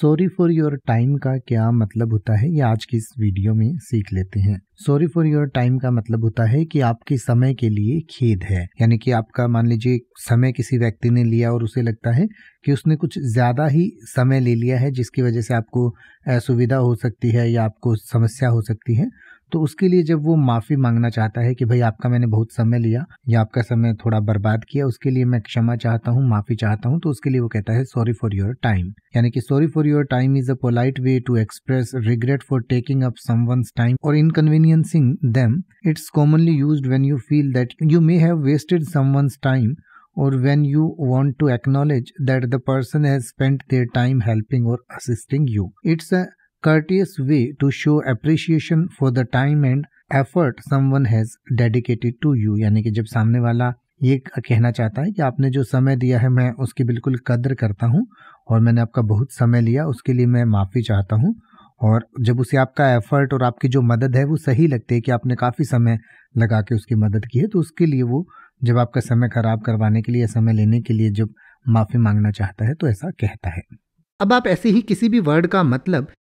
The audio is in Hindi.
सॉरी फॉर योर टाइम का क्या मतलब होता है ये आज की इस वीडियो में सीख लेते हैं सॉरी फॉर योर टाइम का मतलब होता है कि आपके समय के लिए खेद है यानी कि आपका मान लीजिए समय किसी व्यक्ति ने लिया और उसे लगता है कि उसने कुछ ज़्यादा ही समय ले लिया है जिसकी वजह से आपको असुविधा हो सकती है या आपको समस्या हो सकती है तो उसके लिए जब वो माफ़ी मांगना चाहता है कि भाई आपका मैंने बहुत समय लिया या आपका समय थोड़ा बर्बाद किया उसके लिए मैं क्षमा चाहता हूँ माफ़ी चाहता हूँ तो उसके लिए वो कहता है सॉरी फॉर योर टाइम यानी कि sorry for your time is a polite way to express regret for taking up someone's time और inconveniencing them it's commonly use when you feel that you may have wasted someone's time और when you want to acknowledge that the person has spent their time helping और assisting you it's a courteous way to show appreciation for the time and effort someone has dedicated to you यानी कि जब सामने वाला ये कहना चाहता है कि आपने जो समय दिया है मैं उसकी बिल्कुल कद्र करता हूँ और मैंने आपका बहुत समय लिया उसके लिए मैं माफ़ी चाहता हूँ और जब उसे आपका एफर्ट और आपकी जो मदद है वो सही लगती है कि आपने काफ़ी समय लगा के उसकी मदद की है तो उसके लिए वो जब आपका समय खराब करवाने के लिए समय लेने के लिए जब माफ़ी मांगना चाहता है तो ऐसा कहता है अब आप ऐसे ही किसी भी वर्ड का मतलब